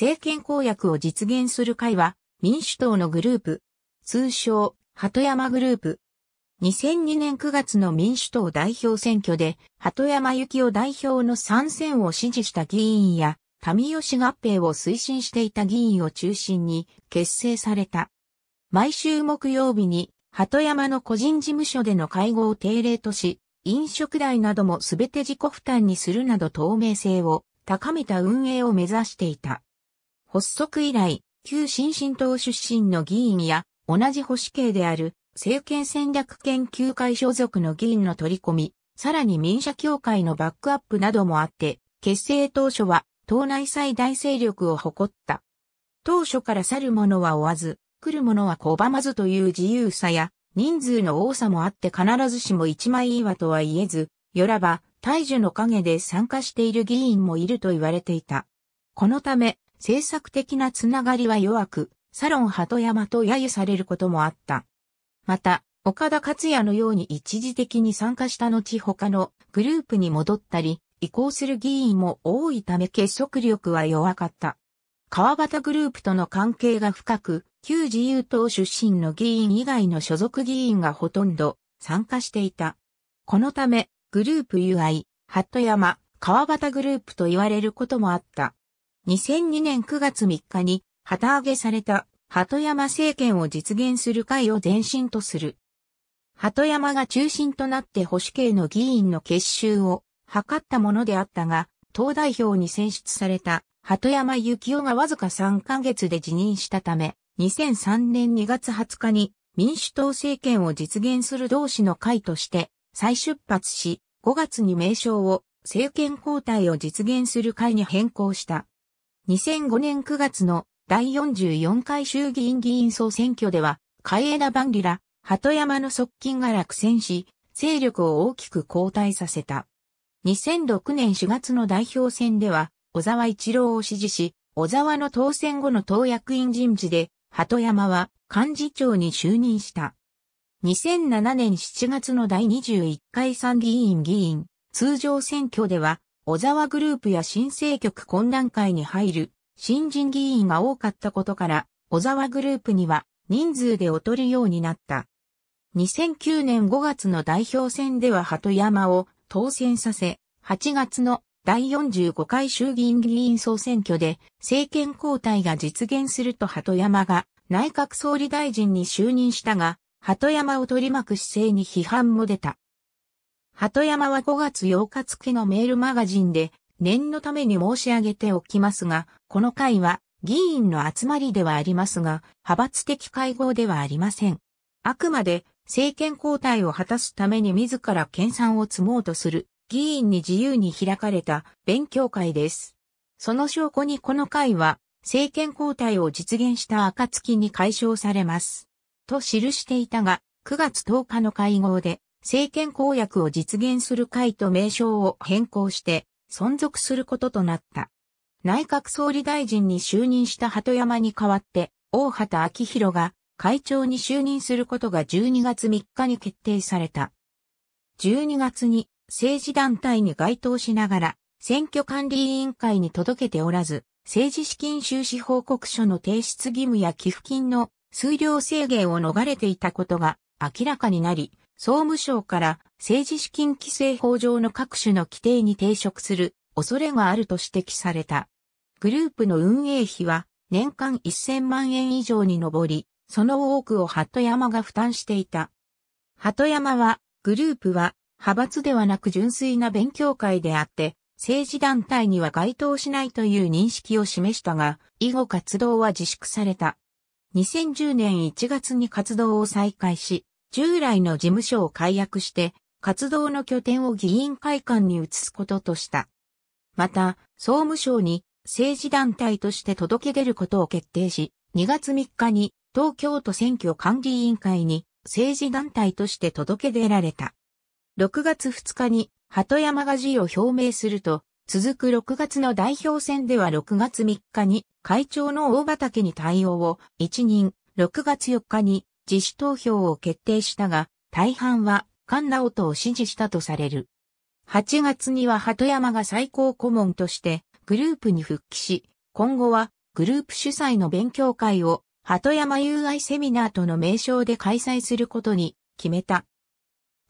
政権公約を実現する会は民主党のグループ、通称、鳩山グループ。2002年9月の民主党代表選挙で、鳩山幸夫代表の参戦を支持した議員や、民吉合併を推進していた議員を中心に結成された。毎週木曜日に、鳩山の個人事務所での会合を定例とし、飲食代なども全て自己負担にするなど透明性を高めた運営を目指していた。発足以来、旧新進党出身の議員や、同じ保守系である、政権戦略研究会所属の議員の取り込み、さらに民社協会のバックアップなどもあって、結成当初は、党内最大勢力を誇った。当初から去る者は追わず、来る者は拒まずという自由さや、人数の多さもあって必ずしも一枚岩とは言えず、よらば、大樹の陰で参加している議員もいると言われていた。このため、政策的なつながりは弱く、サロン鳩山と揶揄されることもあった。また、岡田克也のように一時的に参加した後他のグループに戻ったり、移行する議員も多いため結束力は弱かった。川端グループとの関係が深く、旧自由党出身の議員以外の所属議員がほとんど参加していた。このため、グループ UI、ハ山、川端グループと言われることもあった。2002年9月3日に旗揚げされた鳩山政権を実現する会を前進とする。鳩山が中心となって保守系の議員の結集を図ったものであったが、党代表に選出された鳩山幸夫がわずか3ヶ月で辞任したため、2003年2月20日に民主党政権を実現する同志の会として再出発し、5月に名称を政権交代を実現する会に変更した。2005年9月の第44回衆議院議員総選挙では、海田万里ら、鳩山の側近が落選し、勢力を大きく後退させた。2006年4月の代表選では、小沢一郎を支持し、小沢の当選後の党役員人事で、鳩山は幹事長に就任した。2007年7月の第21回参議院議員、通常選挙では、小沢グループや新政局懇談会に入る新人議員が多かったことから、小沢グループには人数で劣るようになった。2009年5月の代表選では鳩山を当選させ、8月の第45回衆議院議員総選挙で政権交代が実現すると鳩山が内閣総理大臣に就任したが、鳩山を取り巻く姿勢に批判も出た。鳩山は5月8日付のメールマガジンで、念のために申し上げておきますが、この会は議員の集まりではありますが、派閥的会合ではありません。あくまで政権交代を果たすために自ら研鑽を積もうとする議員に自由に開かれた勉強会です。その証拠にこの会は政権交代を実現した暁に解消されます。と記していたが、9月10日の会合で政権公約を実現する会と名称を変更して存続することとなった。内閣総理大臣に就任した鳩山に代わって、大畑昭弘が会長に就任することが12月3日に決定された。12月に政治団体に該当しながら選挙管理委員会に届けておらず、政治資金収支報告書の提出義務や寄付金の数量制限を逃れていたことが明らかになり、総務省から政治資金規正法上の各種の規定に抵触する恐れがあると指摘された。グループの運営費は年間1000万円以上に上り、その多くを鳩山が負担していた。鳩山は、グループは派閥ではなく純粋な勉強会であって、政治団体には該当しないという認識を示したが、以後活動は自粛された。2010年1月に活動を再開し、従来の事務所を解約して、活動の拠点を議員会館に移すこととした。また、総務省に政治団体として届け出ることを決定し、2月3日に東京都選挙管理委員会に政治団体として届け出られた。6月2日に鳩山が辞意を表明すると、続く6月の代表選では6月3日に会長の大畑に対応を一任、6月4日に自主投票を決定したが、大半は菅直人を支持したとされる。8月には鳩山が最高顧問としてグループに復帰し、今後はグループ主催の勉強会を鳩山友愛セミナーとの名称で開催することに決めた。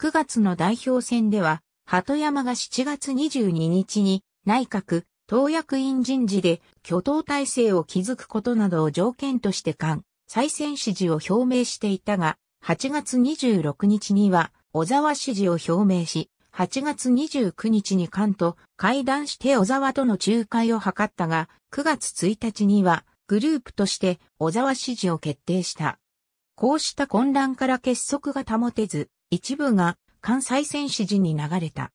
9月の代表選では、鳩山が7月22日に内閣、党役員人事で挙党体制を築くことなどを条件として勘、再選支持を表明していたが、8月26日には小沢支持を表明し、8月29日に関と会談して小沢との仲介を図ったが、9月1日にはグループとして小沢支持を決定した。こうした混乱から結束が保てず、一部が関再選支持に流れた。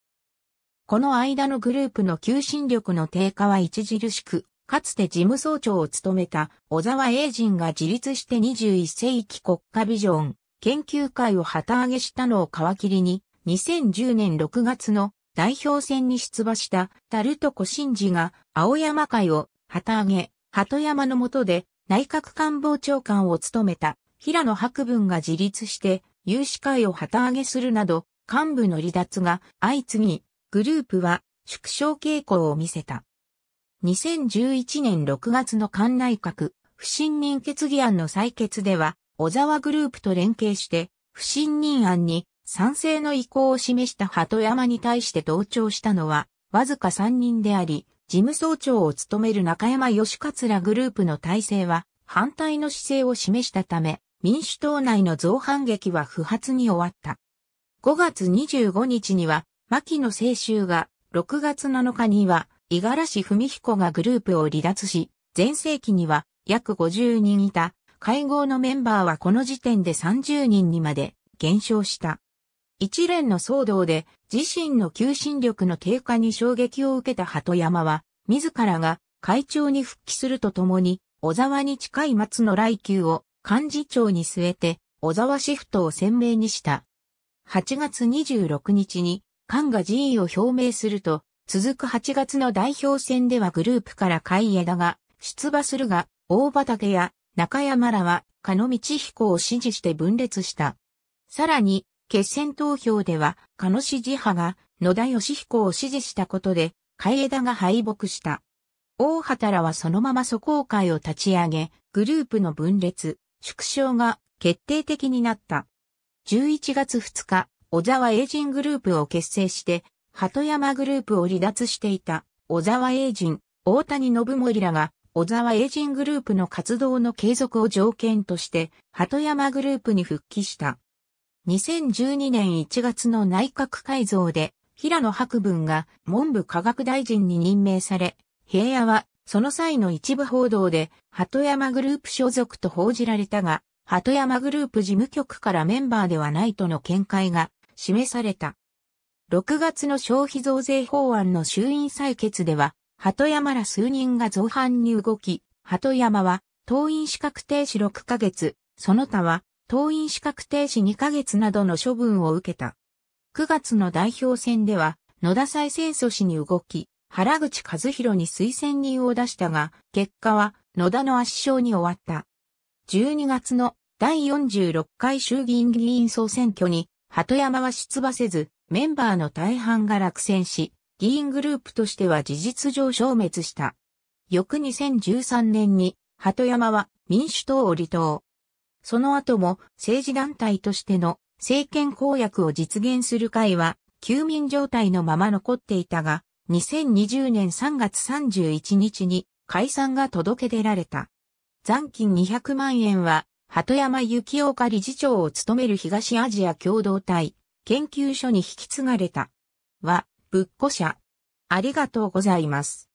この間のグループの求心力の低下は著しくかつて事務総長を務めた小沢英人が自立して21世紀国家ビジョン研究会を旗揚げしたのを皮切りに、2010年6月の代表選に出馬したタルトコシンジが青山会を旗揚げ、鳩山の下で内閣官房長官を務めた平野博文が自立して有志会を旗揚げするなど幹部の離脱が相次ぎ、グループは縮小傾向を見せた。2011年6月の館内閣不信任決議案の採決では、小沢グループと連携して、不信任案に賛成の意向を示した鳩山に対して同調したのは、わずか3人であり、事務総長を務める中山義らグループの体制は、反対の姿勢を示したため、民主党内の造反劇は不発に終わった。5月25日には、牧野清州が、6月7日には、五十嵐文彦がグループを離脱し、前世紀には約50人いた、会合のメンバーはこの時点で30人にまで減少した。一連の騒動で自身の求心力の低下に衝撃を受けた鳩山は、自らが会長に復帰するとともに、小沢に近い松の来休を幹事長に据えて、小沢シフトを鮮明にした。8月26日に、菅が辞意を表明すると、続く8月の代表戦ではグループから海江田が出馬するが、大畑や中山らは、み野道彦を支持して分裂した。さらに、決選投票では、か野支持派が野田義彦を支持したことで、海江田が敗北した。大畑らはそのまま疎公会を立ち上げ、グループの分裂、縮小が決定的になった。11月2日、小沢エイジングループを結成して、鳩山グループを離脱していた小沢栄人、大谷信盛らが小沢栄人グループの活動の継続を条件として鳩山グループに復帰した。2012年1月の内閣改造で平野博文が文部科学大臣に任命され、平野はその際の一部報道で鳩山グループ所属と報じられたが、鳩山グループ事務局からメンバーではないとの見解が示された。6月の消費増税法案の衆院採決では、鳩山ら数人が造反に動き、鳩山は、党員資格停止6ヶ月、その他は、党員資格停止2ヶ月などの処分を受けた。9月の代表選では、野田再生阻止に動き、原口和弘に推薦人を出したが、結果は野田の圧勝に終わった。12月の第46回衆議院議員総選挙に、鳩山は出馬せず、メンバーの大半が落選し、議員グループとしては事実上消滅した。翌2013年に、鳩山は民主党を離党。その後も政治団体としての政権公約を実現する会は、休眠状態のまま残っていたが、2020年3月31日に解散が届け出られた。残金200万円は、鳩山幸岡理事長を務める東アジア共同体、研究所に引き継がれた。は、仏庫社。ありがとうございます。